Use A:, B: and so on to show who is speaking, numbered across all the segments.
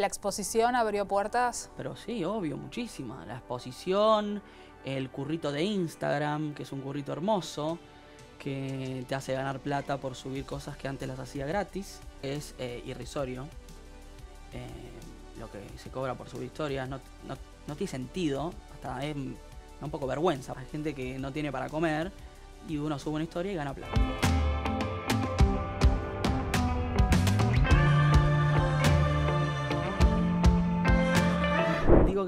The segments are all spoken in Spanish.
A: ¿La exposición abrió puertas?
B: Pero sí, obvio, muchísimas. La exposición, el currito de Instagram, que es un currito hermoso, que te hace ganar plata por subir cosas que antes las hacía gratis, es eh, irrisorio. Eh, lo que se cobra por subir historias no, no tiene sentido, hasta es un poco vergüenza. Hay gente que no tiene para comer y uno sube una historia y gana plata.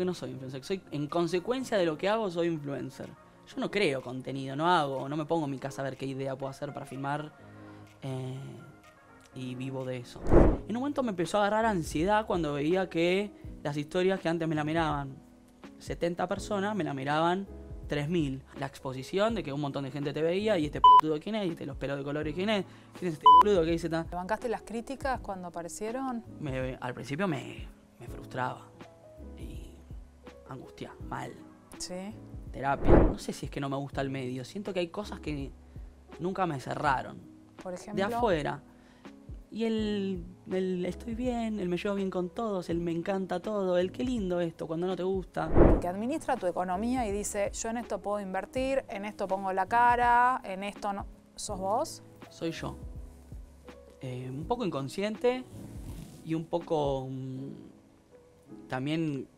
B: que no soy influencer. Soy, en consecuencia de lo que hago, soy influencer. Yo no creo contenido, no hago, no me pongo en mi casa a ver qué idea puedo hacer para filmar. Eh, y vivo de eso. En un momento me empezó a agarrar ansiedad cuando veía que las historias que antes me la miraban 70 personas, me la miraban 3.000. La exposición de que un montón de gente te veía y este peludo quién es, y los pelos de colores quién es, quién es este boludo que dice tan... ¿Te
A: bancaste las críticas cuando aparecieron?
B: al principio me frustraba angustia, mal. Sí. Terapia. No sé si es que no me gusta el medio. Siento que hay cosas que nunca me cerraron. Por ejemplo. De afuera. Y el, el estoy bien, el me llevo bien con todos, él me encanta todo, el qué lindo esto cuando no te gusta. Que
A: administra tu economía y dice, yo en esto puedo invertir, en esto pongo la cara, en esto no. ¿Sos vos?
B: Soy yo. Eh, un poco inconsciente y un poco mm, también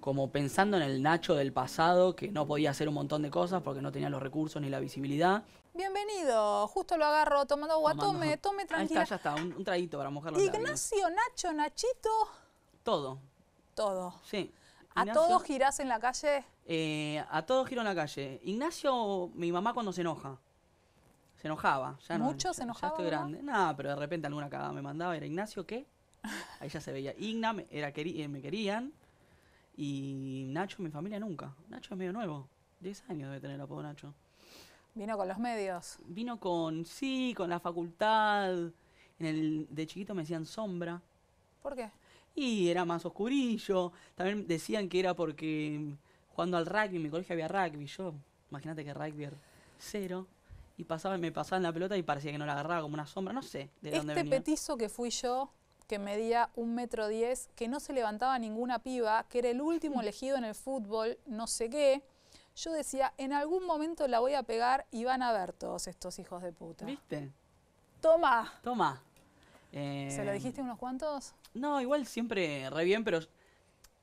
B: como pensando en el Nacho del pasado, que no podía hacer un montón de cosas porque no tenía los recursos ni la visibilidad.
A: Bienvenido, justo lo agarro tomando agua, tome, tome tranquila. Ahí está,
B: ya está, un, traguito para mojar Ignacio,
A: Nacho, Nachito. Todo. Todo.
B: Sí. ¿A todos
A: girás en la calle?
B: Eh, a todos giro en la calle. Ignacio, mi mamá cuando se enoja. Se enojaba. Ya ¿Mucho se enojaba? Ya estoy grande. Nada, no, pero de repente alguna cagada me mandaba. Era Ignacio, ¿qué? Ahí ya se veía. Igna, me eh, querían. Y Nacho, mi familia nunca. Nacho es medio nuevo. 10 años debe tener el Nacho. Vino con los medios. Vino con, sí, con la facultad. En el, de chiquito me decían sombra. ¿Por qué? Y era más oscurillo. También decían que era porque jugando al rugby, en mi colegio había rugby. Yo, imagínate que rugby era cero. Y pasaba, me pasaban la pelota y parecía que no la agarraba como una sombra, no sé de dónde este venía.
A: petizo que fui yo que medía un metro diez, que no se levantaba ninguna piba, que era el último elegido en el fútbol, no sé qué. Yo decía, en algún momento la voy a pegar y van a ver todos estos hijos de puta. ¿Viste? Toma.
B: Toma. ¿Se lo dijiste
A: unos cuantos?
B: No, igual siempre re bien, pero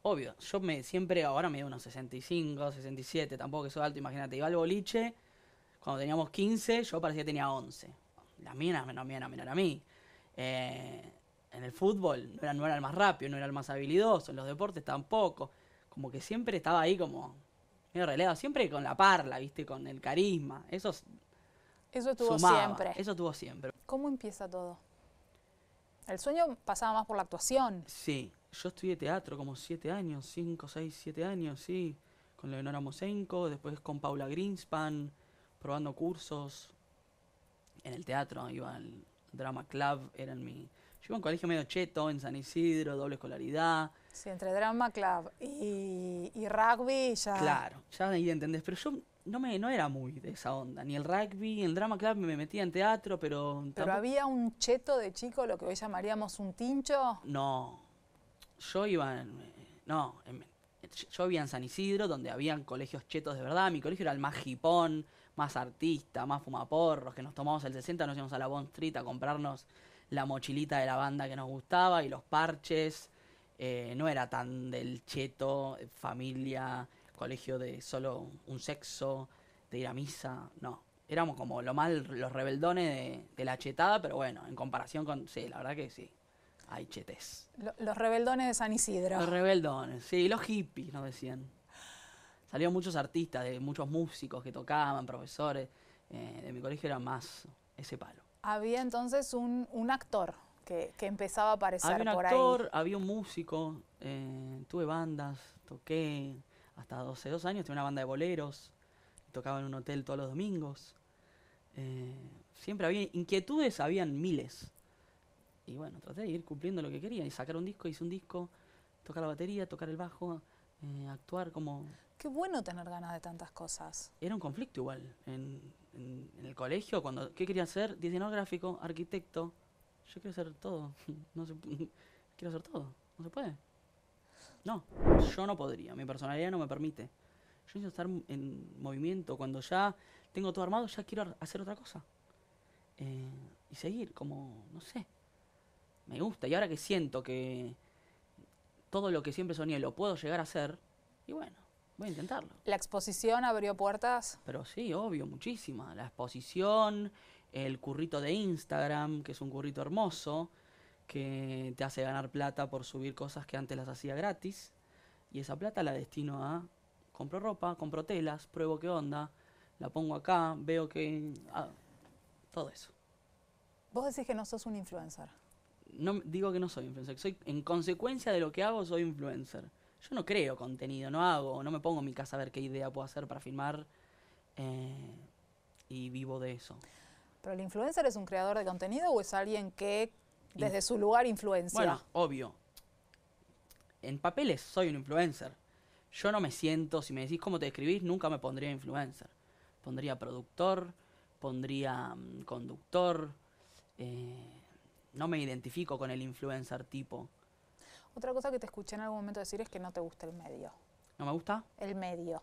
B: obvio, yo me siempre ahora me unos 65, 67, tampoco que soy alto, imagínate, iba al boliche, cuando teníamos 15, yo parecía que tenía 11. Las minas no me a mí. Eh, en el fútbol no era, no era el más rápido, no era el más habilidoso, en los deportes tampoco. Como que siempre estaba ahí como medio releado siempre con la parla, ¿viste? Con el carisma. Eso,
A: eso estuvo siempre. Eso estuvo siempre. ¿Cómo empieza todo? El sueño pasaba más por la actuación.
B: Sí, yo estudié teatro como siete años, cinco, seis, siete años, sí. Con Leonora Mosenko, después con Paula Greenspan, probando cursos en el teatro, iba al drama club, eran mi, yo iba a un colegio medio cheto en San Isidro, doble escolaridad.
A: Sí, entre drama club y, rugby ya... Claro,
B: ya ahí entendés, pero yo no, me, no era muy de esa onda, ni el rugby, ni el drama club me metía en teatro, pero... ¿Pero había
A: un cheto de chico, lo que hoy llamaríamos un tincho?
B: No, yo iba... En, no, yo vivía en San Isidro, donde habían colegios chetos de verdad, mi colegio era el más hipón, más artista, más fumaporros, que nos tomamos el 60, nos íbamos a la Bond Street a comprarnos la mochilita de la banda que nos gustaba y los parches. Eh, no era tan del cheto, eh, familia, colegio de solo un sexo, de ir a misa, no. Éramos como lo mal los rebeldones de, la chetada, pero bueno, en comparación con. Sí, la verdad que sí. Hay chetes.
A: los rebeldones de San Isidro. Los
B: rebeldones, sí, los hippies nos decían. Salieron muchos artistas, de muchos músicos que tocaban, profesores. Eh, de mi colegio era más ese palo.
A: Había entonces un, un actor que, que, empezaba a aparecer había un actor,
B: Había un músico, eh, tuve bandas, toqué hasta 12, 2 años, tuve una banda de boleros, tocaba en un hotel todos los domingos. Eh, siempre había inquietudes, habían miles. Y bueno, traté de ir cumpliendo lo que quería y sacar un disco, hice un disco, tocar la batería, tocar el bajo, eh, actuar como... Qué bueno
A: tener ganas de tantas cosas.
B: Era un conflicto igual. En, en, el colegio, cuando ¿qué quería hacer? Diseñador gráfico, arquitecto. Yo quiero hacer todo. No se, quiero hacer todo. No se puede. No, yo no podría. Mi personalidad no me permite. Yo necesito estar en movimiento. Cuando ya tengo todo armado, ya quiero hacer otra cosa. Eh, y seguir, como, no sé. Me gusta. Y ahora que siento que todo lo que siempre soñé lo puedo llegar a hacer, y bueno, Voy a intentarlo. ¿La exposición abrió puertas? Pero sí, obvio, muchísimas. La exposición, el currito de Instagram, que es un currito hermoso, que te hace ganar plata por subir cosas que antes las hacía gratis. Y esa plata la destino a compro ropa, compro telas, pruebo qué onda, la pongo acá, veo que... Ah, todo eso.
A: Vos decís que no sos un influencer.
B: No digo que no soy influencer, soy en consecuencia de lo que hago soy influencer yo no creo contenido, no hago, no me pongo en mi casa a ver qué idea puedo hacer para filmar eh, y vivo de eso.
A: ¿Pero el influencer es un creador de contenido o es alguien que desde su lugar influencia? Bueno,
B: obvio. En papeles soy un influencer. Yo no me siento, si me decís cómo te describís, nunca me pondría influencer. Pondría productor, pondría mm, conductor. Eh, no me identifico con el influencer tipo.
A: Otra cosa que te escuché en algún momento decir es que no te gusta el medio. ¿No me gusta? El medio.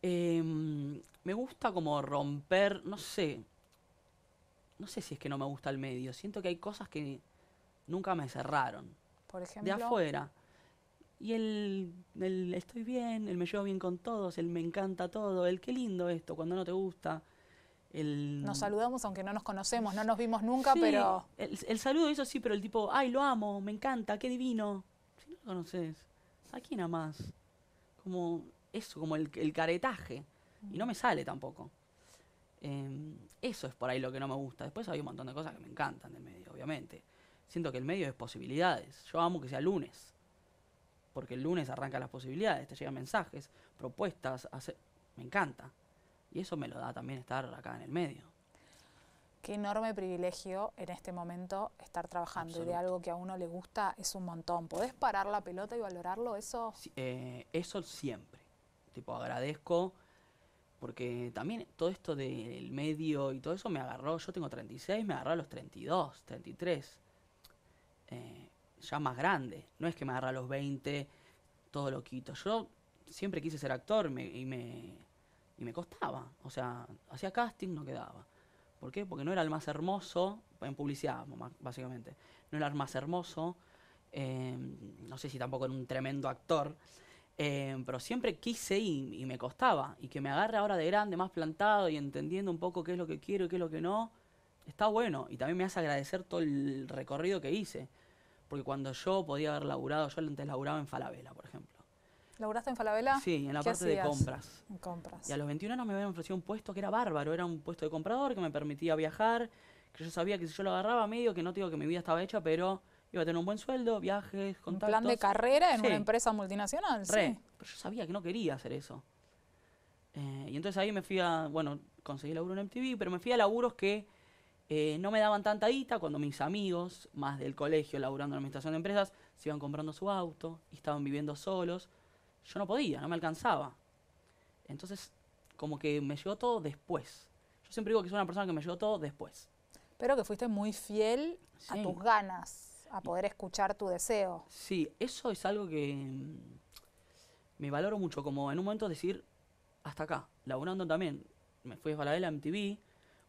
B: Em, me gusta como romper, no sé, no sé si es que no me gusta el medio, siento que hay cosas que nunca me cerraron.
A: Por ejemplo. De afuera.
B: Y el, el estoy bien, el me llevo bien con todos, el me encanta todo, el qué lindo esto, cuando no te gusta. Nos
A: saludamos aunque no nos conocemos, no nos vimos nunca, pero...
B: El, saludo eso sí, pero el tipo, ay, lo amo, me encanta, qué divino. Si no lo conoces, ¿a quién más Como eso, como el, caretaje. Y no me sale tampoco. Em, eso es por ahí lo que no me gusta. Después hay un montón de cosas que me encantan del medio, obviamente. Siento que el medio es posibilidades. Yo amo que sea lunes. Porque el lunes arranca las posibilidades, te llegan mensajes, propuestas, me encanta. Y eso me lo da también estar acá en el medio.
A: Qué enorme privilegio en este momento estar trabajando y de algo que a uno le gusta es un montón. ¿Podés parar la pelota y valorarlo eso?
B: Eh, eso siempre. Tipo, agradezco porque también todo esto del medio y todo eso me agarró, yo tengo 36, me agarró a los 32, 33, eh, ya más grande, no es que me agarra a los 20, todo lo quito yo siempre quise ser actor y me, y me costaba. O sea, hacía casting, no quedaba. ¿Por qué? Porque no era el más hermoso, en publicidad, básicamente. No era el más hermoso, em, no sé si tampoco era un tremendo actor, em, pero siempre quise y, y, me costaba. Y que me agarre ahora de grande, más plantado y entendiendo un poco qué es lo que quiero y qué es lo que no, está bueno. Y también me hace agradecer todo el recorrido que hice. Porque cuando yo podía haber laburado, yo antes laburaba en Falabella, por ejemplo.
A: ¿Laboraste en Falabella? Sí, en la parte de compras. Y a
B: los 21 años me habían ofrecido un puesto que era bárbaro, era un puesto de comprador que me permitía viajar, que yo sabía que si yo lo agarraba medio, que no te digo que mi vida estaba hecha, pero iba a tener un buen sueldo, viajes, contactos. Un plan de carrera en una
A: empresa multinacional, sí. Pero
B: yo sabía que no quería hacer eso. Eh, y entonces ahí me fui a, bueno, conseguí laburo en MTV, pero me fui a laburos que eh, no me daban tanta guita cuando mis amigos, más del colegio, laburando en administración de empresas, se iban comprando su auto y estaban viviendo solos yo no podía, no me alcanzaba. Entonces, como que me llegó todo después. Yo siempre digo que soy una persona que me llegó todo después.
A: Pero que fuiste muy fiel a tus ganas, a poder escuchar
B: tu deseo. Sí, eso es algo que mm, me valoro mucho, como en un momento decir, hasta acá, laburando también. Me fui a la MTV,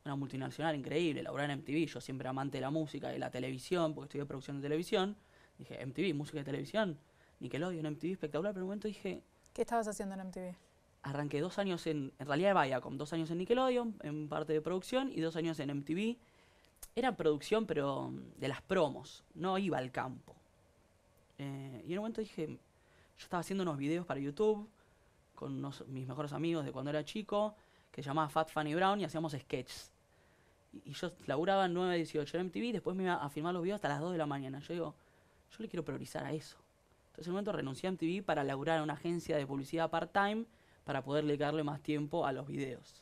B: una multinacional increíble, laburar en MTV, yo siempre amante de la música, y la televisión, porque estudié producción de televisión. Dije, MTV, música de televisión, Nickelodeon, MTV, espectacular, pero en un momento dije...
A: ¿Qué estabas haciendo en MTV?
B: Arranqué dos años en, en realidad de Viacom, dos años en Nickelodeon, en parte de producción, y dos años en MTV. Era producción, pero de las promos, no iba al campo. Eh, y en un momento dije, yo estaba haciendo unos videos para YouTube con mis mejores amigos de cuando era chico, que se llamaba Fat Funny Brown, y hacíamos sketches y yo laburaba 9 18 en MTV, después me iba a filmar los videos hasta las 2 de la mañana. Yo digo, yo le quiero priorizar a eso. Entonces en ese momento renuncié a MTV para laburar en una agencia de publicidad part-time para poder dedicarle más tiempo a los videos.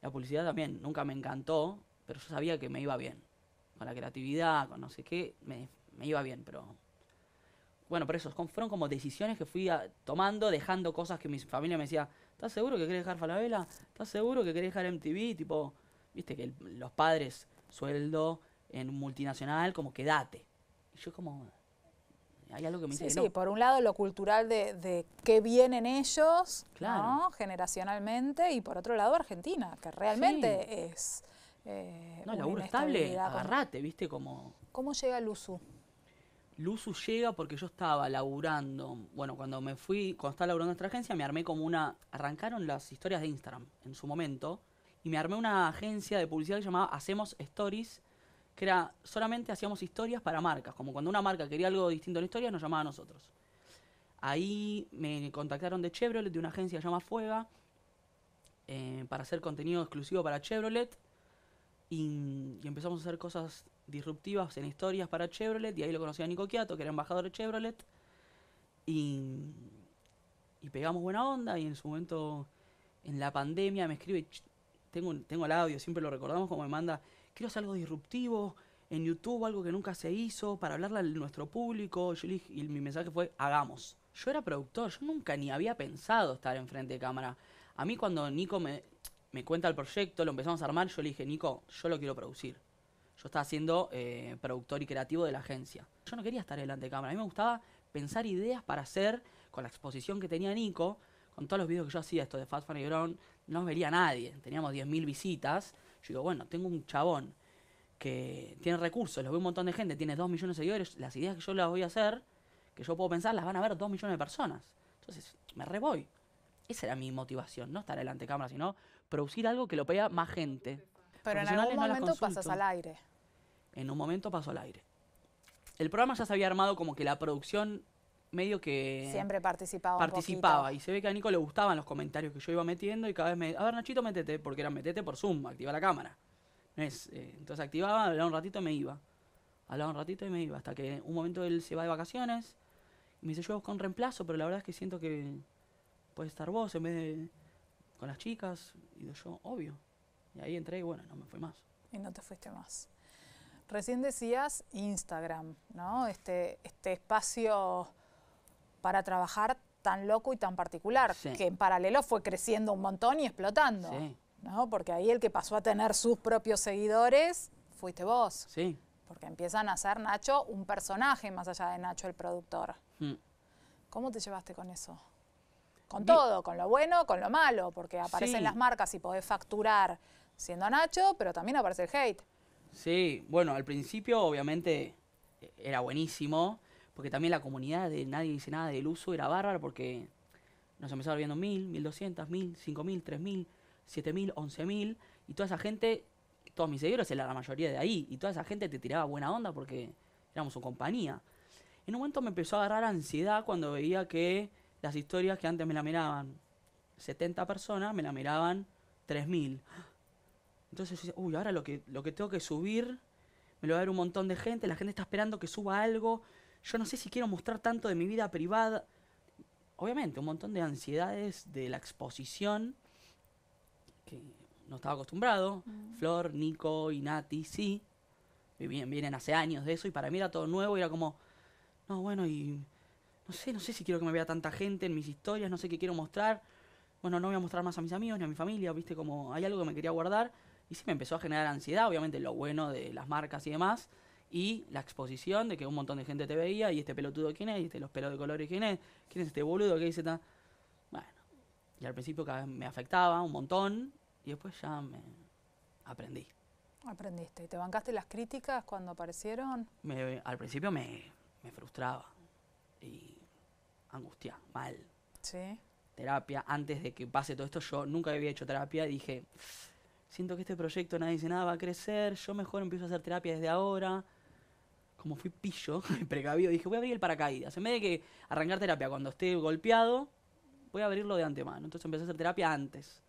B: La publicidad también nunca me encantó, pero yo sabía que me iba bien. Con la creatividad, con no sé qué, me, iba bien, pero... Bueno, pero eso, fueron como decisiones que fui tomando, dejando cosas que mi familia me decía, ¿estás seguro que querés dejar Falabella? ¿Estás seguro que querés dejar MTV? Tipo, viste que los padres, sueldo en multinacional, como quédate. Y yo como, algo que me sí, sí, por
A: un lado lo cultural de, de qué vienen ellos generacionalmente y por otro lado Argentina, que realmente
B: es... Eh, no, laburo estable, agarrate, ¿viste? Como...
A: ¿Cómo llega Luzu?
B: Luzu llega porque yo estaba laburando, bueno, cuando me fui, cuando estaba laburando en nuestra agencia, me armé como una, arrancaron las historias de Instagram en su momento, y me armé una agencia de publicidad que llamaba Hacemos Stories, que era solamente hacíamos historias para marcas, como cuando una marca quería algo distinto en historia, nos llamaba a nosotros. Ahí me contactaron de Chevrolet, de una agencia llamada Fuega, eh, para hacer contenido exclusivo para Chevrolet. Y, empezamos a hacer cosas disruptivas en historias para Chevrolet. Y ahí lo conocí a Nico Quiato, que era embajador de Chevrolet. Y, pegamos buena onda. Y en su momento, en la pandemia, me escribe. Tengo, tengo el audio, siempre lo recordamos, como me manda quiero hacer algo disruptivo en YouTube, algo que nunca se hizo, para hablarle a nuestro público. Yo le dije, y mi mensaje fue, hagamos. Yo era productor, yo nunca ni había pensado estar enfrente de cámara. A mí cuando Nico me, cuenta el proyecto, lo empezamos a armar, yo le dije, Nico, yo lo quiero producir. Yo estaba siendo eh, productor y creativo de la agencia. Yo no quería estar delante de cámara, a mí me gustaba pensar ideas para hacer, con la exposición que tenía Nico, con todos los videos que yo hacía, esto de Fat Funny Brown, no vería nadie. Teníamos 10.000 visitas yo digo, bueno, tengo un chabón que tiene recursos, lo ve un montón de gente, tiene dos millones de seguidores, las ideas que yo las voy a hacer, que yo puedo pensar, las van a ver dos millones de personas. Entonces, me re voy. Esa era mi motivación, no estar delante de cámara, sino producir algo que lo vea más gente. Pero en algún momento pasas al aire. En un momento pasó al aire. El programa ya se había armado como que la producción medio que... Siempre
A: participaba. Participaba.
B: y se ve que a Nico le gustaban los comentarios que yo iba metiendo y cada vez me... A ver, Nachito, metete, porque era metete por Zoom, activa la cámara. Eh, entonces activaba, hablaba un ratito y me iba. Hablaba un ratito y me iba. Hasta que un momento él se va de vacaciones y me dice, yo busco un reemplazo, pero la verdad es que siento que puedes estar vos en vez de con las chicas. Y yo, obvio. Y ahí entré y bueno, no me fui más.
A: Y no te fuiste más. Recién decías Instagram, ¿no? Este, este espacio para trabajar tan loco y tan particular, que en paralelo fue creciendo un montón y explotando. ¿no? Porque ahí el que pasó a tener sus propios seguidores fuiste vos. Sí. Porque empiezan a ser Nacho un personaje más allá de Nacho el productor. Mm. ¿Cómo te llevaste con eso? Con todo, con lo bueno, con lo malo, porque aparecen las marcas y podés facturar siendo Nacho, pero
B: también aparece el hate. Sí, bueno, al principio obviamente era buenísimo, porque también la comunidad de nadie dice nada del uso era bárbara porque nos empezaron viendo mil mil mil cinco mil tres mil siete mil once mil y toda esa gente, todos mis seguidores eran la mayoría de ahí y toda esa gente te tiraba buena onda porque éramos su compañía. En un momento me empezó a agarrar ansiedad cuando veía que las historias que antes me la miraban 70 personas, me la miraban 3000. Entonces yo decía, uy, ahora lo que, lo que tengo que subir, me lo va a ver un montón de gente, la gente está esperando que suba algo, yo no sé si quiero mostrar tanto de mi vida privada. Obviamente, un montón de ansiedades de la exposición que no estaba acostumbrado. Mm. Flor, Nico y Nati, sí. Vienen, hace años de eso y para mí era todo nuevo y era como, no, bueno, y no sé, no sé si quiero que me vea tanta gente en mis historias, no sé qué quiero mostrar. Bueno, no voy a mostrar más a mis amigos ni a mi familia, viste, como hay algo que me quería guardar. Y sí me empezó a generar ansiedad, obviamente lo bueno de las marcas y demás y la exposición de que un montón de gente te veía y este pelotudo quién es, y este, los pelos de colores quién es, quién es este boludo que dice tan... Bueno, y al principio me afectaba un montón y después ya me aprendí.
A: Aprendiste. ¿Y te bancaste las críticas cuando aparecieron?
B: Me, al principio me, frustraba y angustiaba, mal. Sí. Terapia, antes de que pase todo esto, yo nunca había hecho terapia dije, siento que este proyecto nadie dice nada, va a crecer, yo mejor empiezo a hacer terapia desde ahora, como fui pillo, precavido, dije, voy a abrir el paracaídas. En vez de que arrancar terapia cuando esté golpeado, voy a abrirlo de antemano. Entonces empecé a hacer terapia antes,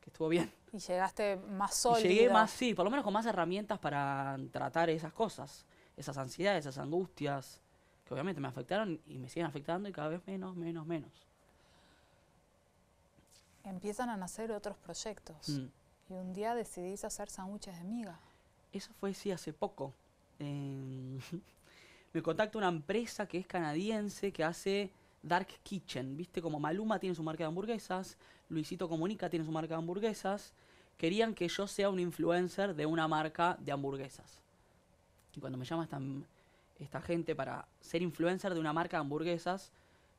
B: que estuvo bien.
A: Y llegaste más sólido. Y llegué más,
B: sí, por lo menos con más herramientas para tratar esas cosas, esas ansiedades, esas angustias, que obviamente me afectaron y me siguen afectando y cada vez menos, menos, menos.
A: Empiezan a nacer otros proyectos. Mm. Y un día decidís hacer sándwiches de miga.
B: Eso fue, sí, hace poco. Em, me contacta una empresa que es canadiense que hace Dark Kitchen. Viste, como Maluma tiene su marca de hamburguesas, Luisito Comunica tiene su marca de hamburguesas. Querían que yo sea un influencer de una marca de hamburguesas. Y cuando me llama esta, esta gente para ser influencer de una marca de hamburguesas,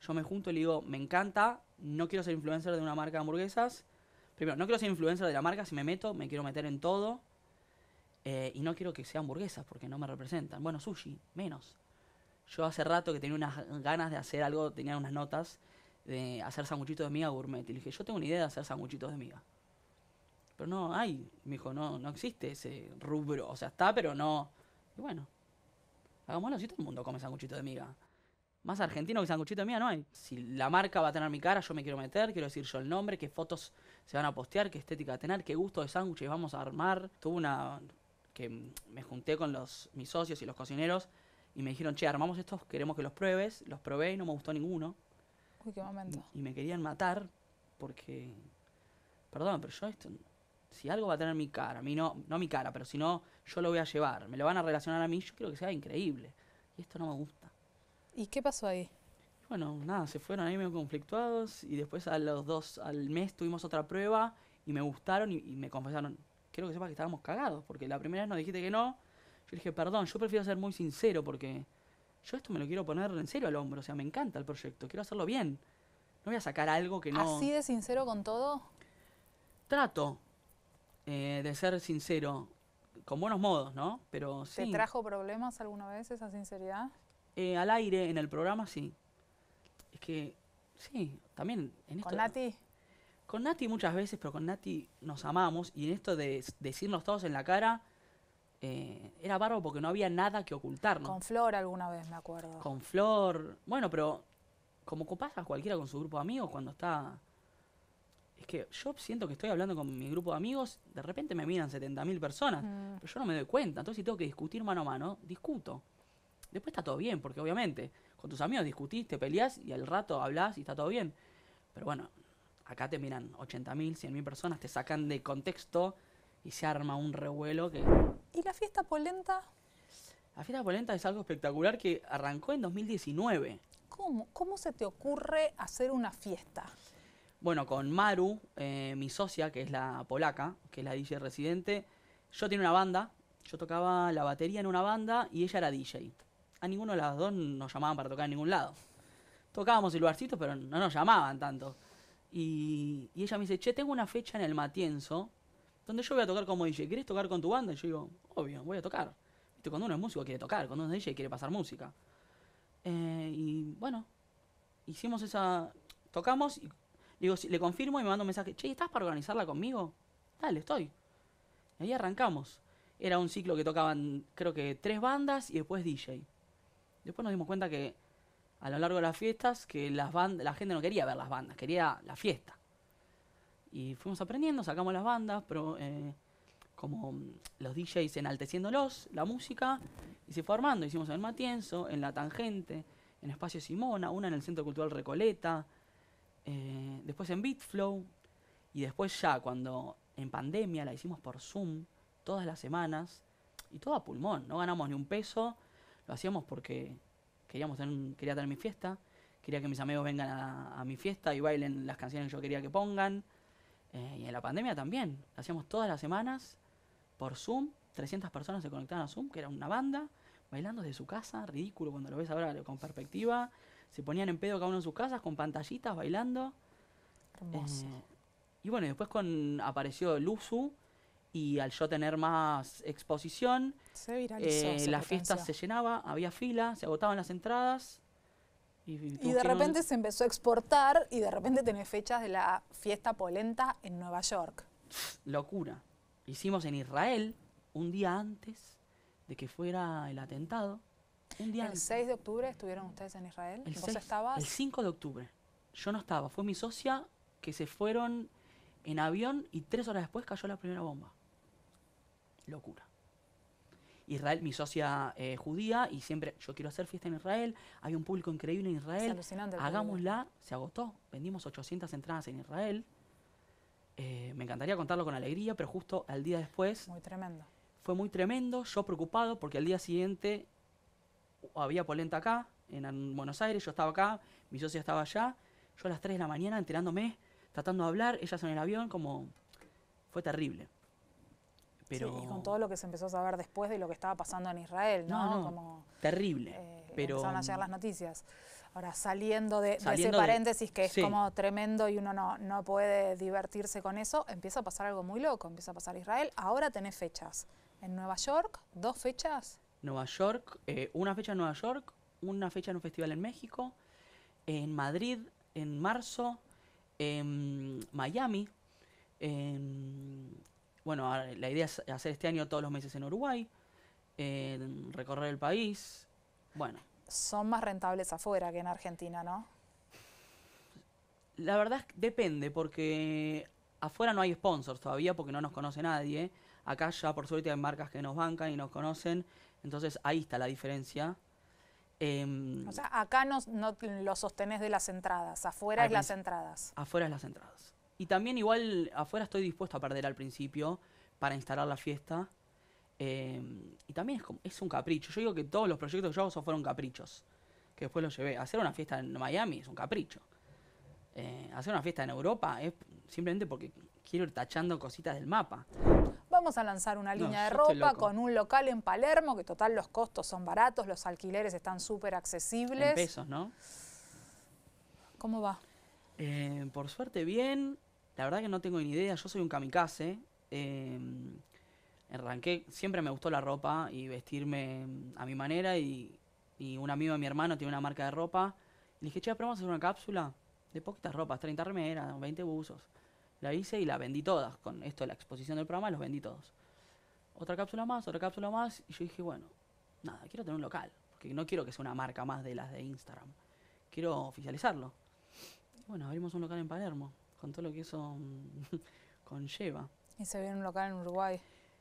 B: yo me junto y le digo, me encanta, no quiero ser influencer de una marca de hamburguesas. Primero, no quiero ser influencer de la marca, si me meto, me quiero meter en todo. Eh, y no quiero que sean hamburguesas porque no me representan. Bueno, sushi, menos. Yo hace rato que tenía unas ganas de hacer algo, tenía unas notas de hacer sanguchitos de miga gourmet. Y le dije, yo tengo una idea de hacer sanguchitos de miga. Pero no hay. Me dijo, no, no existe ese rubro. O sea, está, pero no. Y bueno, hagámoslo si todo el mundo come sanguchitos de miga. Más argentino que sanguchito de miga no hay. Si la marca va a tener mi cara, yo me quiero meter, quiero decir yo el nombre, qué fotos se van a postear, qué estética va a tener, qué gusto de sándwiches vamos a armar. Tuve una que me junté con los, mis socios y los cocineros y me dijeron, che, armamos estos, queremos que los pruebes. Los probé y no me gustó ninguno. Uy, qué momento. Y me querían matar porque, perdón, pero yo esto, si algo va a tener mi cara, a mí no, no mi cara, pero si no, yo lo voy a llevar, me lo van a relacionar a mí, yo creo que sea increíble. Y esto no me gusta. ¿Y qué pasó ahí? Bueno, nada, se fueron ahí medio conflictuados y después a los dos, al mes tuvimos otra prueba y me gustaron y me confesaron, quiero que sepas que estábamos cagados, porque la primera vez nos dijiste que no. Yo dije, perdón, yo prefiero ser muy sincero porque yo esto me lo quiero poner en serio al hombro, o sea, me encanta el proyecto, quiero hacerlo bien. No voy a sacar algo que no... ¿Así de
A: sincero con todo?
B: Trato eh, de ser sincero, con buenos modos, ¿no? Pero ¿Te trajo
A: problemas alguna vez esa sinceridad?
B: Eh, al aire, en el programa, sí. Es que, sí, también en ¿Con esto... ¿Con Nati? Con Nati muchas veces, pero con Nati nos amamos y en esto de decirnos todos en la cara, eh, era bárbaro porque no había nada que ocultarnos. Con
A: Flor alguna vez, me acuerdo.
B: Con Flor, bueno, pero como pasa cualquiera con su grupo de amigos cuando está... Es que yo siento que estoy hablando con mi grupo de amigos, de repente me miran 70.000 personas, mm. pero yo no me doy cuenta, entonces si tengo que discutir mano a mano, discuto. Después está todo bien, porque obviamente con tus amigos discutiste, peleas y al rato hablás y está todo bien. Pero bueno, Acá te miran 80.000, 100.000 personas, te sacan de contexto y se arma un revuelo que...
A: ¿Y la fiesta polenta?
B: La fiesta polenta es algo espectacular que arrancó en 2019.
A: ¿Cómo? se te ocurre hacer una fiesta?
B: Bueno, con Maru, eh, mi socia, que es la polaca, que es la DJ residente, yo tenía una banda, yo tocaba la batería en una banda y ella era DJ. A ninguno de las dos nos llamaban para tocar en ningún lado. Tocábamos el barcito, pero no nos llamaban tanto. Y, ella me dice, che, tengo una fecha en el Matienzo donde yo voy a tocar como DJ. ¿Quieres tocar con tu banda? Y yo digo, obvio, voy a tocar. Viste, cuando uno es músico quiere tocar, cuando uno es DJ quiere pasar música. Eh, y bueno, hicimos esa... Tocamos y digo, le confirmo y me manda un mensaje, che, ¿estás para organizarla conmigo? Dale, estoy. Y ahí arrancamos. Era un ciclo que tocaban, creo que, tres bandas y después DJ. Después nos dimos cuenta que a lo largo de las fiestas que las la gente no quería ver las bandas, quería la fiesta. Y fuimos aprendiendo, sacamos las bandas, pero eh, como los DJs enalteciéndolos, la música, y se fue armando. Hicimos en el Matienzo, en La Tangente, en Espacio Simona, una en el Centro Cultural Recoleta, eh, después en Bitflow, y después ya cuando en pandemia la hicimos por Zoom todas las semanas, y todo a pulmón, no ganamos ni un peso, lo hacíamos porque queríamos quería tener mi fiesta, quería que mis amigos vengan a, mi fiesta y bailen las canciones que yo quería que pongan. Eh, y en la pandemia también, hacíamos todas las semanas por Zoom, 300 personas se conectaban a Zoom, que era una banda, bailando desde su casa, ridículo cuando lo ves ahora con perspectiva. Se ponían en pedo cada uno en sus casas con pantallitas bailando. Eh, y bueno, después con, apareció Luzu, y al yo tener más exposición,
A: eh, la fiesta se
B: llenaba, había fila, se agotaban las entradas. Y, de repente se
A: empezó a exportar y de repente tenés fechas de la fiesta polenta en Nueva York.
B: Locura. Hicimos en Israel un día antes de que fuera el atentado.
A: Un día ¿El 6 de octubre estuvieron ustedes en Israel? El El
B: 5 de octubre. Yo no estaba, fue mi socia que se fueron en avión y tres horas después cayó la primera bomba locura. Israel, mi socia eh, judía, y siempre yo quiero hacer fiesta en Israel, hay un público increíble en Israel, hagámosla, se agotó, vendimos 800 entradas en Israel, eh, me encantaría contarlo con alegría, pero justo al día después... Muy tremendo. Fue muy tremendo, yo preocupado porque al día siguiente había polenta acá, en Buenos Aires, yo estaba acá, mi socia estaba allá, yo a las 3 de la mañana enterándome, tratando de hablar, ellas en el avión, como fue terrible y
A: con todo lo que se empezó a saber después de lo que estaba pasando en Israel, ¿no?
B: terrible. Eh, pero... Empezaron a llegar las
A: noticias. Ahora, saliendo de, ese paréntesis que es como tremendo y uno no, no puede divertirse con eso, empieza a pasar algo muy loco, empieza a pasar Israel. Ahora tenés fechas. En Nueva York, dos fechas.
B: Nueva York, eh, una fecha en Nueva York, una fecha en un festival en México, en Madrid, en marzo, en Miami, en bueno, la idea es hacer este año todos los meses en Uruguay, recorrer el país. Bueno.
A: Son más rentables afuera que en Argentina, ¿no?
B: La verdad depende, porque afuera no hay sponsors todavía porque no nos conoce nadie. Acá ya por suerte hay marcas que nos bancan y nos conocen. Entonces ahí está la diferencia. Em, o sea,
A: acá no, no, lo sostenés de las entradas, afuera es las entradas.
B: Afuera es las entradas. Y también igual afuera estoy dispuesto a perder al principio para instalar la fiesta. Em, y también es, como, es un capricho. Yo digo que todos los proyectos que yo hago fueron caprichos. Que después los llevé. Hacer una fiesta en Miami es un capricho. Eh, hacer una fiesta en Europa es simplemente porque quiero ir tachando cositas del mapa.
A: Vamos a lanzar una línea de ropa con un local en Palermo, que total los costos son baratos, los alquileres están súper
B: accesibles. En pesos, ¿no? ¿Cómo va? Eh, por suerte bien, la verdad que no tengo ni idea, yo soy un kamikaze. Em, arranqué, siempre me gustó la ropa y vestirme em, a mi manera y, un amigo de mi hermano tiene una marca de ropa. Y le dije, che, pero vamos a hacer una cápsula de poquitas ropas, 30 remeras, 20 buzos. La hice y la vendí todas. Con esto, la exposición del programa, los vendí todos. Otra cápsula más, otra cápsula más. Y yo dije, bueno, nada, quiero tener un local. Porque no quiero que sea una marca más de las de Instagram. Quiero oficializarlo. bueno, abrimos un local en Palermo con todo lo que eso conlleva.
A: Y se viene un local en Uruguay.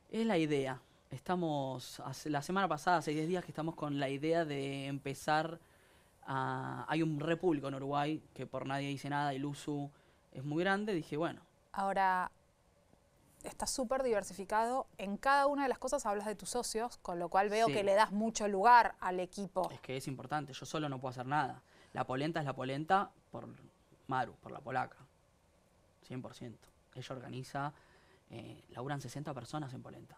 B: Es la idea. Estamos, la semana pasada, hace 10 días que estamos con la idea de empezar a... Hay un repúblico en Uruguay que por nadie dice nada, el uso es muy grande, dije, bueno.
A: Ahora, está súper diversificado. En cada una de las cosas hablas de tus socios, con lo cual veo que le das mucho lugar al
B: equipo. Es que es importante, yo solo no puedo hacer nada. La polenta es la polenta por Maru, por la polaca. 100%. Ella organiza, eh, laburan 60 personas en Polenta.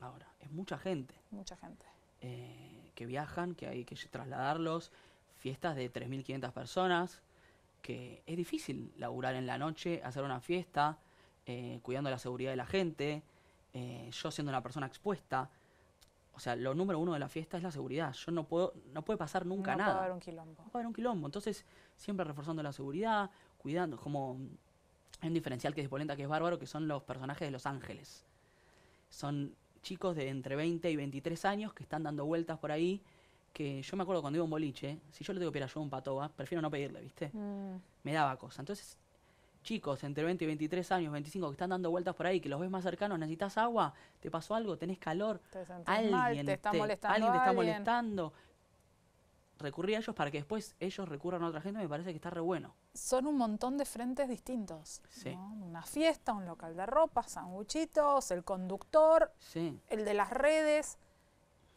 B: Ahora, es mucha gente. Mucha gente. Eh, que viajan, que hay que trasladarlos, fiestas de 3.500 personas, que es difícil laburar en la noche, hacer una fiesta, eh, cuidando la seguridad de la gente, yo siendo una persona expuesta. O sea, lo número uno de la fiesta es la seguridad. Yo no puedo, no puede pasar nunca nada. No puede haber un quilombo. No puede haber un quilombo. Entonces, siempre reforzando la seguridad, cuidando, como hay un diferencial que es Polenta que es bárbaro, que son los personajes de Los Ángeles. Son chicos de entre 20 y 23 años que están dando vueltas por ahí. Que yo me acuerdo cuando iba a un boliche, si yo le tengo que pedir ayuda a un patoa, prefiero no pedirle, ¿viste? Mm. Me daba cosa. Entonces, chicos entre 20 y 23 años, 25, que están dando vueltas por ahí, que los ves más cercanos, necesitas agua, te pasó algo, tenés calor,
A: alguien, te está molestando alguien
B: molestando. Recurrí a ellos para que después ellos recurran a otra gente, me parece que está re bueno
A: son un montón de frentes distintos. Una fiesta, un local de ropa, sanguchitos, el conductor, el de las redes,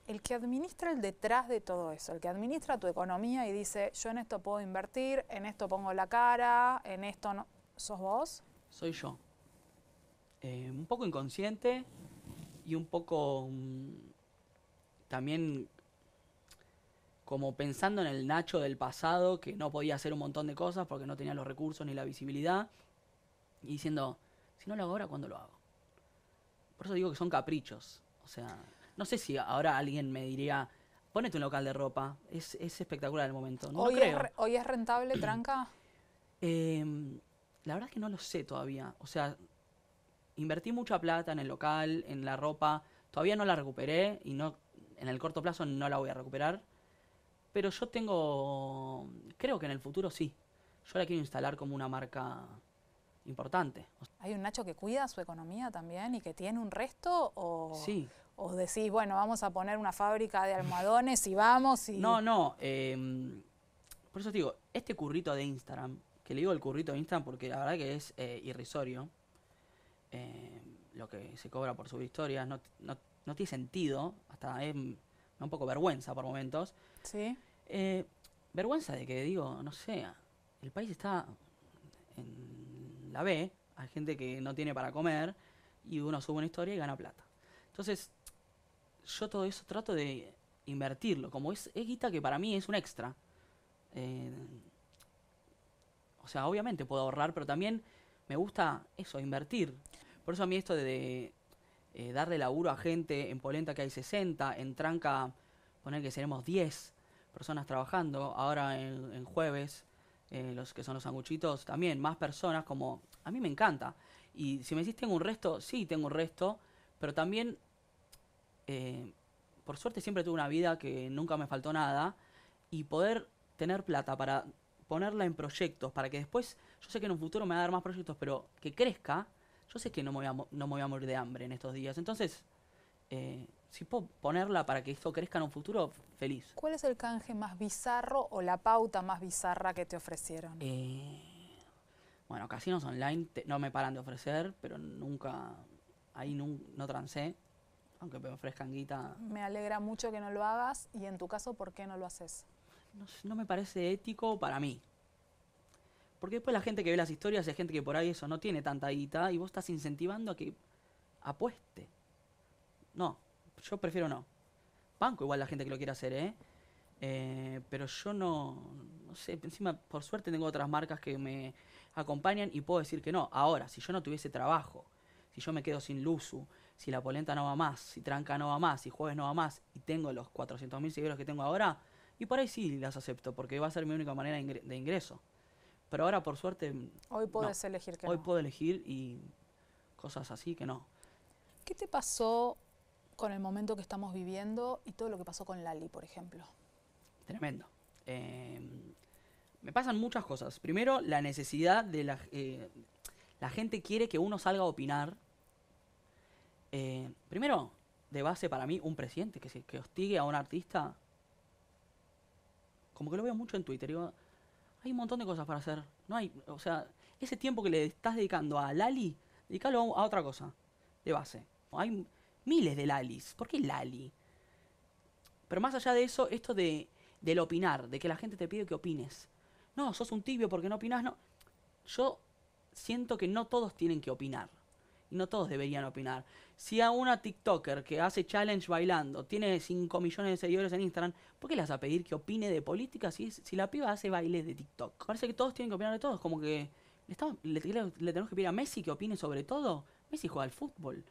A: el que administra el detrás de todo eso, el que administra tu economía y dice, yo en esto puedo invertir, en esto pongo la cara, en esto no...
B: ¿Sos vos? Soy yo. Eh, un poco inconsciente y un poco mm, también como pensando en el Nacho del pasado, que no podía hacer un montón de cosas porque no tenía los recursos ni la visibilidad, y diciendo, si no lo hago ahora, ¿cuándo lo hago? Por eso digo que son caprichos. O sea, no sé si ahora alguien me diría, ponete un local de ropa, es, espectacular el momento. hoy,
A: Es, rentable, Tranca?
B: Em, la verdad es que no lo sé todavía. O sea, invertí mucha plata en el local, en la ropa, todavía no la recuperé y no en el corto plazo no la voy a recuperar pero yo tengo, creo que en el futuro sí. Yo la quiero instalar como una marca importante.
A: ¿Hay un Nacho que cuida su economía también y que tiene un resto? O, sí. ¿O decís, bueno, vamos a poner una fábrica de almohadones y vamos? No, no.
B: Em, por eso digo, este currito de Instagram, que le digo el currito de Instagram porque la verdad que es eh, irrisorio, em, lo que se cobra por sus historias, no, no, tiene sentido, hasta es, me un poco vergüenza por momentos. Sí. Eh, vergüenza de que digo, no sé, el país está en la B, hay gente que no tiene para comer y uno sube una historia y gana plata. Entonces, yo todo eso trato de invertirlo, como es, equita que para mí es un extra. Eh, o sea, obviamente puedo ahorrar, pero también me gusta eso, invertir. Por eso a mí esto de, de eh, darle laburo a gente en Polenta que hay 60, en Tranca poner que seremos 10, personas trabajando. Ahora en, jueves, eh, los que son los sanguchitos, también más personas como... A mí me encanta. Y si me decís tengo un resto, sí, tengo un resto, pero también... Eh, por suerte siempre tuve una vida que nunca me faltó nada y poder tener plata para ponerla en proyectos, para que después, yo sé que en un futuro me va a dar más proyectos, pero que crezca, yo sé que no me voy a, no me voy a morir de hambre en estos días. Entonces, eh, si puedo ponerla para que esto crezca en un futuro, feliz.
A: ¿Cuál es el canje más bizarro o la pauta más bizarra que te ofrecieron?
B: Eh, bueno, casinos online no me paran de ofrecer, pero nunca, ahí no, trancé, aunque me ofrezcan guita.
A: Me alegra mucho que no lo hagas y en tu caso, ¿por qué no lo haces?
B: No, me parece ético para mí. Porque después la gente que ve las historias es gente que por ahí eso no tiene tanta guita y vos estás incentivando a que apueste. No, yo prefiero no. Banco igual la gente que lo quiera hacer, ¿eh? ¿eh? pero yo no, no sé, encima por suerte tengo otras marcas que me acompañan y puedo decir que no. Ahora, si yo no tuviese trabajo, si yo me quedo sin Luzu, si la polenta no va más, si Tranca no va más, si Jueves no va más y tengo los 400.000 seguidores que tengo ahora, y por ahí sí las acepto, porque va a ser mi única manera de ingreso. Pero ahora por suerte... Mm,
A: Hoy puedes elegir que Hoy
B: puedo elegir y cosas así que no.
A: ¿Qué te pasó con el momento que estamos viviendo y todo lo que pasó con Lali, por ejemplo.
B: Tremendo. Em, me pasan muchas cosas. Primero, la necesidad de la... Eh, la gente quiere que uno salga a opinar. Eh, primero, de base para mí, un presidente que, se, hostigue a un artista. Como que lo veo mucho en Twitter. hay un montón de cosas para hacer. No hay, o sea, ese tiempo que le estás dedicando a Lali, dedícalo a otra cosa. De base. Hay, miles de Lalis. ¿Por qué Lali? Pero más allá de eso, esto de, del opinar, de que la gente te pide que opines. No, sos un tibio porque no opinás, no. Yo siento que no todos tienen que opinar. Y no todos deberían opinar. Si a una TikToker que hace challenge bailando tiene 5 millones de seguidores en Instagram, ¿por qué le vas a pedir que opine de política si, si la piba hace baile de TikTok? Parece que todos tienen que opinar de todos. Como que le, le tenemos que pedir a Messi que opine sobre todo. Messi juega al fútbol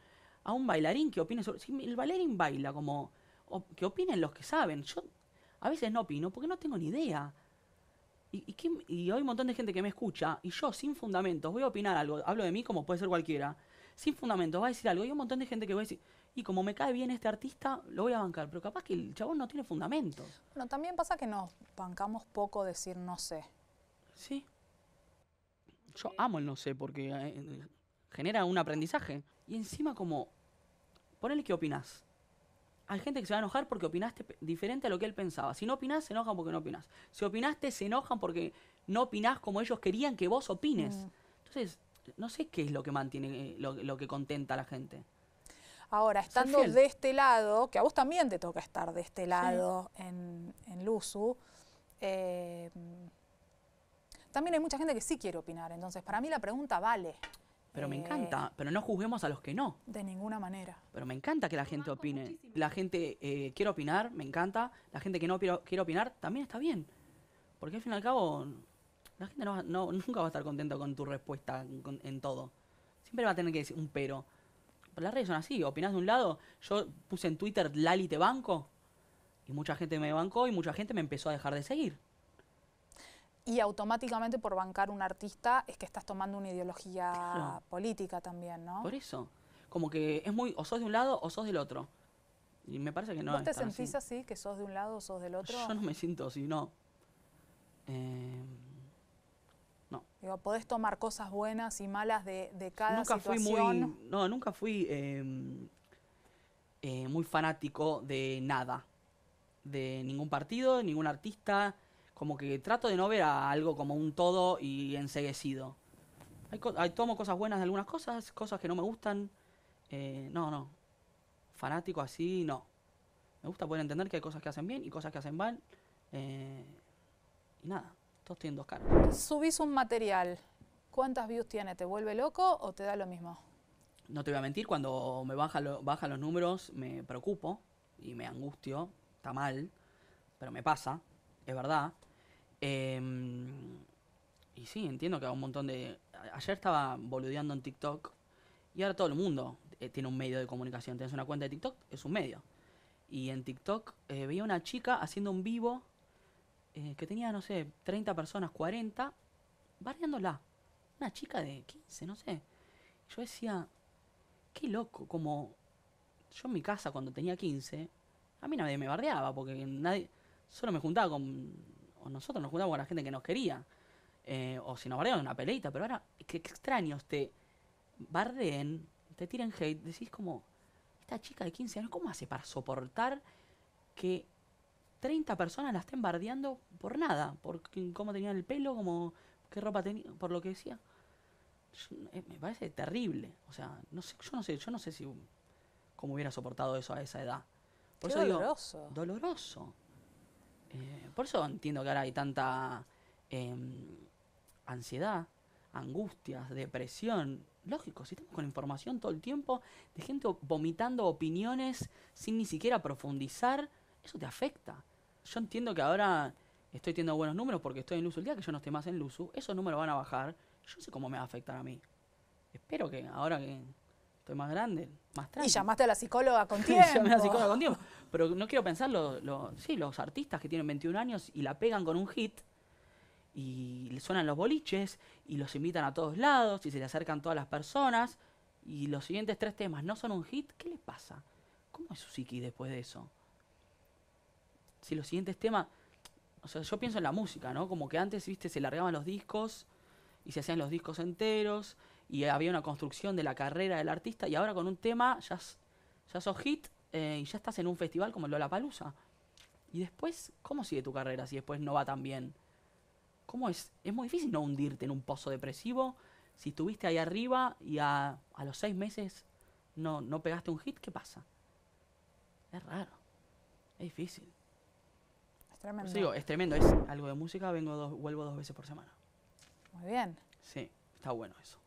B: a un bailarín que opine sobre... el bailarín baila como... que opinen los que saben. Yo a veces no opino porque no tengo ni idea. Y, hay un montón de gente que me escucha y yo sin fundamentos voy a opinar algo, hablo de mí como puede ser cualquiera, sin fundamentos va a decir algo y hay un montón de gente que va a decir, y como me cae bien este artista, lo voy a bancar, pero capaz que el chabón no tiene fundamentos.
A: Bueno, también pasa que nos bancamos poco decir no sé. Sí.
B: Yo eh. amo el no sé porque eh, genera un aprendizaje. Y encima como, ponele que opinás. Hay gente que se va a enojar porque opinaste diferente a lo que él pensaba. Si no opinás, se enojan porque no opinás. Si opinaste, se enojan porque no opinás como ellos querían que vos opines. Mm. Entonces, no sé qué es lo que mantiene, eh, lo, que contenta a la gente.
A: Ahora, estando de este lado, que a vos también te toca estar de este lado en, en Luzu, eh, también hay mucha gente que sí quiere opinar. Entonces, para mí la pregunta vale.
B: Pero me eh, encanta, pero no juzguemos a los que no.
A: De ninguna manera.
B: Pero me encanta que la gente opine. La gente eh, quiere opinar, me encanta. La gente que no quiere opinar también está bien. Porque al fin y al cabo, la gente no, nunca va a estar contenta con tu respuesta en, todo. Siempre va a tener que decir un pero. Pero las redes son así, Opinas de un lado. Yo puse en Twitter, Lali te banco. Y mucha gente me bancó y mucha gente me empezó a dejar de seguir
A: y automáticamente por bancar un artista es que estás tomando una ideología política también, ¿no? Por
B: eso. Como que es muy, o sos de un lado o sos del otro. Y me parece que no. ¿Vos te sentís
A: así. que sos de un lado o sos del otro? Yo no me
B: siento así, no. Eh,
A: no. podés tomar cosas buenas y malas de, de cada nunca Fui muy,
B: no, nunca fui em, eh, muy fanático de nada. De ningún partido, de ningún artista, como que trato de no ver a algo como un todo y enseguecido. Hay, tomo cosas buenas de algunas cosas, cosas que no me gustan. Eh, no, no. Fanático así, no. Me gusta poder entender que hay cosas que hacen bien y cosas que hacen mal. Eh, y nada, todos tienen dos caras.
A: Subís un material. ¿Cuántas views tiene? ¿Te vuelve loco o te da lo mismo?
B: No te voy a mentir, cuando me bajan baja los números me preocupo y me angustio. Está mal, pero me pasa, es verdad. Em, y sí, entiendo que hay un montón de... Ayer estaba boludeando en TikTok y ahora todo el mundo eh, tiene un medio de comunicación. Tienes una cuenta de TikTok, es un medio. Y en TikTok eh, veía una chica haciendo un vivo eh, que tenía, no sé, 30 personas, 40, bardeándola. Una chica de 15, no sé. Yo decía, qué loco, como yo en mi casa cuando tenía 15, a mí nadie me bardeaba, porque nadie, solo me juntaba con nosotros nos juntamos con la gente que nos quería. Eh, o si nos bardeaban una peleita, pero ahora, qué extraños te bardeen, te tiran hate, decís como, esta chica de 15 años, ¿cómo hace para soportar que 30 personas la estén bardeando por nada? Por cómo tenía el pelo, como qué ropa tenía, por lo que decía. Eh, me parece terrible. O sea, no sé, yo no sé, yo no sé si cómo hubiera soportado eso a esa edad. Por eso doloroso. doloroso. Eh, por eso entiendo que ahora hay tanta em, ansiedad, angustias, depresión. Lógico, si estamos con información todo el tiempo de gente vomitando opiniones sin ni siquiera profundizar, eso te afecta. Yo entiendo que ahora estoy teniendo buenos números porque estoy en Luzu. El día que yo no esté más en Luzu, esos números van a bajar. Yo sé cómo me va a afectar a mí. Espero que ahora que estoy más grande, más tranquilo. Y llamaste
A: a la psicóloga con a la psicóloga con
B: tiempo pero no quiero pensar los, artistas que tienen 21 años y la pegan con un hit y le suenan los boliches y los invitan a todos lados y se le acercan todas las personas y los siguientes tres temas no son un hit, ¿qué les pasa? ¿Cómo es su psiqui después de eso? Si los siguientes temas, o sea, yo pienso en la música, ¿no? Como que antes, viste, se largaban los discos y se hacían los discos enteros y había una construcción de la carrera del artista y ahora con un tema ya, ya sos hit eh, y ya estás en un festival como el Lollapalooza. Y después, ¿cómo sigue tu carrera si después no va tan bien? ¿Cómo es? Es muy difícil no hundirte en un pozo depresivo. Si estuviste ahí arriba y a, los seis meses no, no pegaste un hit, ¿qué pasa? Es raro. Es difícil.
A: Es tremendo. es
B: tremendo. Es algo de música, vengo dos, vuelvo dos veces por semana. Muy bien. Sí, está bueno eso.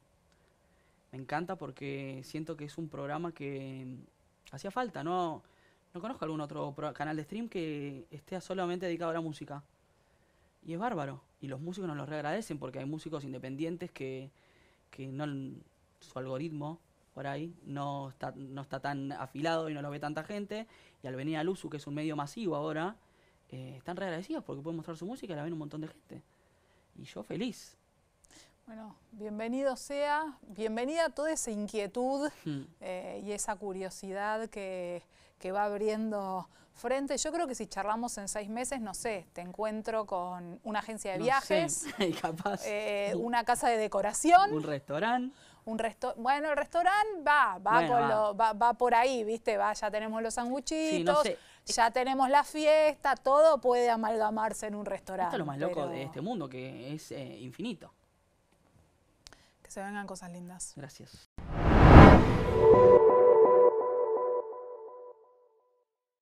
B: Me encanta porque siento que es un programa que hacía falta, no, no conozco algún otro canal de stream que esté solamente dedicado a la música. Y es bárbaro. Y los músicos nos lo reagradecen porque hay músicos independientes que, que no, su algoritmo por ahí no está, no está tan afilado y no lo ve tanta gente. Y al venir a Luzu, que es un medio masivo ahora, eh, están reagradecidos porque pueden mostrar su música y la ven un montón de gente. Y yo feliz.
A: Bueno, bienvenido sea, bienvenida a toda esa inquietud hmm. eh, y esa curiosidad que, va abriendo frente. Yo creo que si charlamos en seis meses, no sé, te encuentro con una agencia de viajes,
B: eh, una
A: casa de decoración, un
B: restaurante.
A: Un resto bueno, el restaurante va, va, con Lo, va, por ahí, ¿viste? Va, ya tenemos los sanguchitos, ya tenemos la fiesta, todo puede amalgamarse en un restaurante. Esto es lo más loco de
B: este mundo, que es eh, infinito.
A: Que se vengan cosas lindas.
B: Gracias.